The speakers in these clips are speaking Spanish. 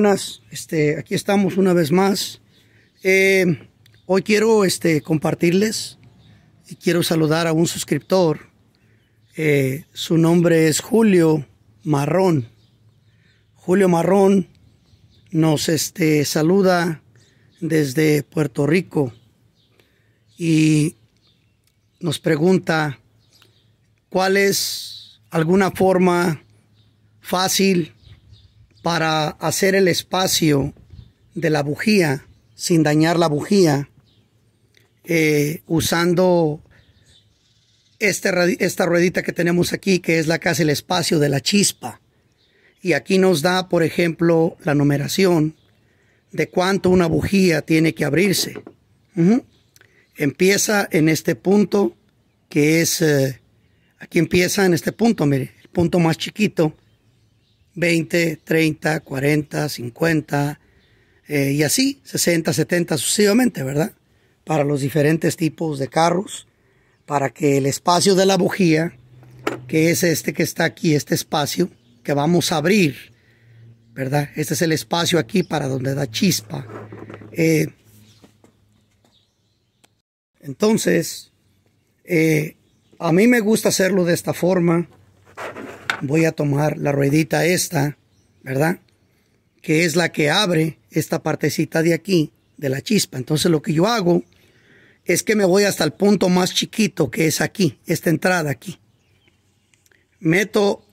Buenas, este, aquí estamos una vez más. Eh, hoy quiero este, compartirles y quiero saludar a un suscriptor. Eh, su nombre es Julio Marrón. Julio Marrón nos este, saluda desde Puerto Rico y nos pregunta cuál es alguna forma fácil para hacer el espacio de la bujía sin dañar la bujía eh, usando este esta ruedita que tenemos aquí que es la casa el espacio de la chispa y aquí nos da por ejemplo la numeración de cuánto una bujía tiene que abrirse empieza en este punto que es eh, aquí empieza en este punto mire el punto más chiquito 20, 30, 40, 50 y así, 60, 70 sucesivamente, ¿verdad? Para los diferentes tipos de carros, para que el espacio de la bujía, que es este que está aquí, este espacio que vamos a abrir, ¿verdad? Este es el espacio aquí para donde da chispa. Eh, entonces, eh, a mí me gusta hacerlo de esta forma voy a tomar la ruedita esta, ¿verdad? Que es la que abre esta partecita de aquí, de la chispa. Entonces lo que yo hago es que me voy hasta el punto más chiquito que es aquí, esta entrada aquí. Meto,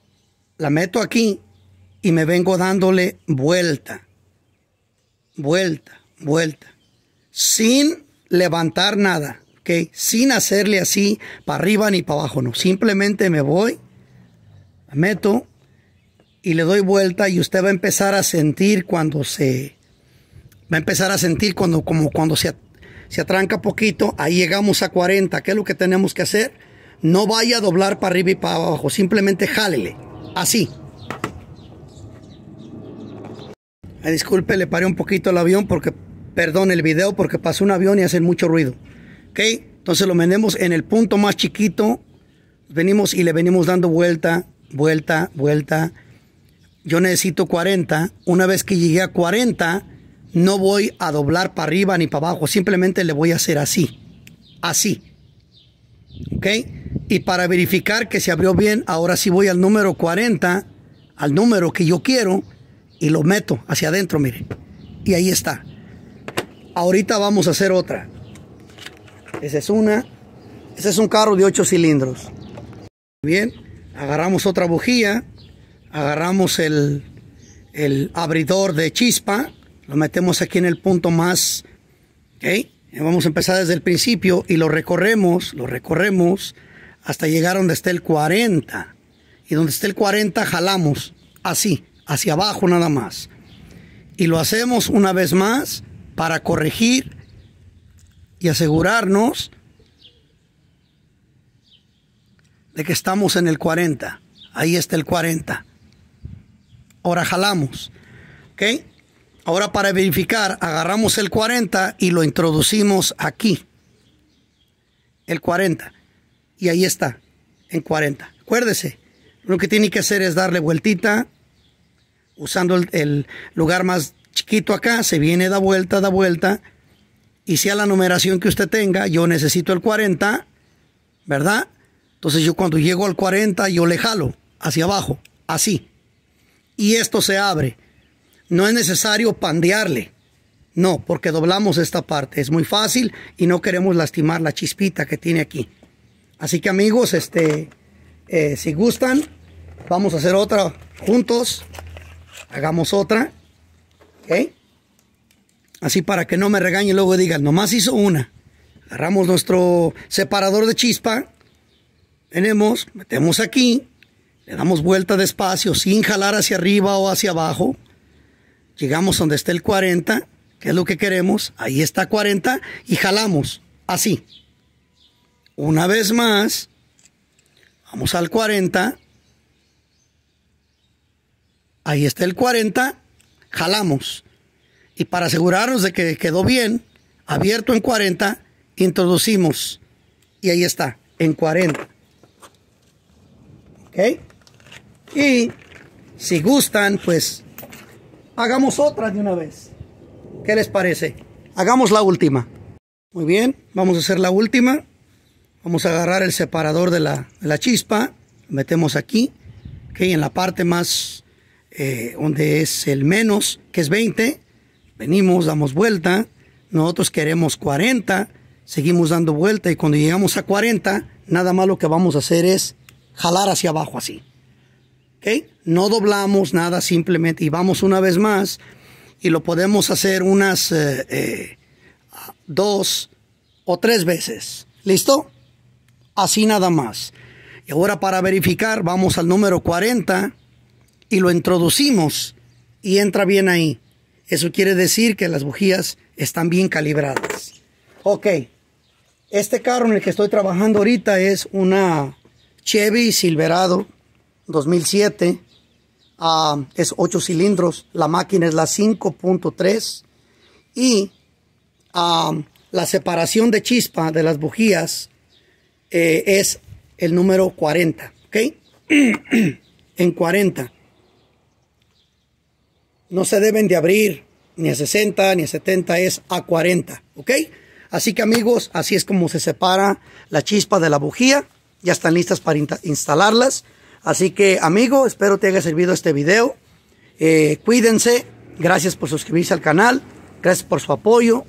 la meto aquí y me vengo dándole vuelta, vuelta, vuelta, sin levantar nada, ¿ok? Sin hacerle así para arriba ni para abajo, no. Simplemente me voy meto y le doy vuelta y usted va a empezar a sentir cuando se va a empezar a sentir cuando como cuando se, se atranca poquito, ahí llegamos a 40, ¿qué es lo que tenemos que hacer? No vaya a doblar para arriba y para abajo, simplemente jálele, así. disculpe, le paré un poquito el avión porque, perdón, el video porque pasó un avión y hace mucho ruido. ¿Ok? Entonces lo metemos en el punto más chiquito, venimos y le venimos dando vuelta vuelta, vuelta. Yo necesito 40. Una vez que llegué a 40, no voy a doblar para arriba ni para abajo. Simplemente le voy a hacer así. Así. ¿Ok? Y para verificar que se abrió bien, ahora sí voy al número 40, al número que yo quiero, y lo meto hacia adentro, miren Y ahí está. Ahorita vamos a hacer otra. Esa es una. Ese es un carro de 8 cilindros. Bien agarramos otra bujía, agarramos el, el abridor de chispa, lo metemos aquí en el punto más, Vamos a empezar desde el principio y lo recorremos, lo recorremos hasta llegar donde esté el 40. Y donde esté el 40 jalamos así, hacia abajo nada más. Y lo hacemos una vez más para corregir y asegurarnos de que estamos en el 40. Ahí está el 40. Ahora jalamos. ¿Ok? Ahora para verificar, agarramos el 40 y lo introducimos aquí. El 40. Y ahí está, en 40. Acuérdese, lo que tiene que hacer es darle vueltita usando el, lugar más chiquito acá. Se viene, da vuelta, da vuelta. Y sea la numeración que usted tenga, yo necesito el 40, ¿verdad? Entonces yo cuando llego al 40, yo le jalo hacia abajo, así. Y esto se abre. No es necesario pandearle. No, porque doblamos esta parte. Es muy fácil y no queremos lastimar la chispita que tiene aquí. Así que amigos, este, eh, si gustan, vamos a hacer otra juntos. Hagamos otra. Así para que no me regañen y luego digan, nomás hizo una. Agarramos nuestro separador de chispa tenemos, metemos aquí, le damos vuelta despacio, sin jalar hacia arriba o hacia abajo. Llegamos donde está el 40, que es lo que queremos. Ahí está 40 y jalamos, así. Una vez más, vamos al 40. Ahí está el 40, jalamos. Y para asegurarnos de que quedó bien, abierto en 40, introducimos. Y ahí está, en 40. Y si gustan, pues hagamos otra de una vez. ¿Qué les parece? Hagamos la última. Muy bien, vamos a hacer la última. Vamos a agarrar el separador de la, chispa. metemos aquí. Ok, en la parte más eh, donde es el menos, que es 20. Venimos, damos vuelta. Nosotros queremos 40. Seguimos dando vuelta y cuando llegamos a 40, nada más lo que vamos a hacer es jalar hacia abajo así. Ok. No doblamos nada simplemente y vamos una vez más y lo podemos hacer unas eh, eh, dos o tres veces. ¿Listo? Así nada más. Y ahora para verificar vamos al número 40 y lo introducimos y entra bien ahí. Eso quiere decir que las bujías están bien calibradas. Ok. Este carro en el que estoy trabajando ahorita es una Chevy Silverado 2007. Ah, es 8 cilindros, la máquina es la 5.3 y ah, la separación de chispa de las bujías eh, es el número 40, ¿ok? en 40. No se deben de abrir ni a 60 ni a 70, es a 40, ¿ok? Así que amigos, así es como se separa la chispa de la bujía ya están listas para instalarlas. Así que amigo, espero te haya servido este video. Eh, cuídense, gracias por suscribirse al canal, gracias por su apoyo,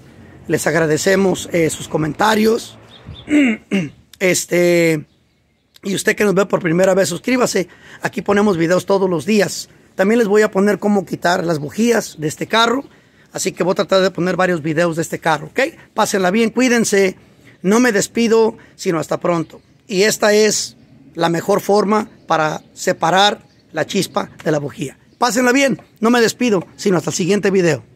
les agradecemos eh, sus comentarios. Este, y usted que nos ve por primera vez, suscríbase. Aquí ponemos videos todos los días. También les voy a poner cómo quitar las bujías de este carro. Así que voy a tratar de poner varios videos de este carro, ¿ok? Pásenla bien, cuídense. No me despido, sino hasta pronto. Y esta es la mejor forma para separar la chispa de la bujía. Pásenla bien, no me despido, sino hasta el siguiente video.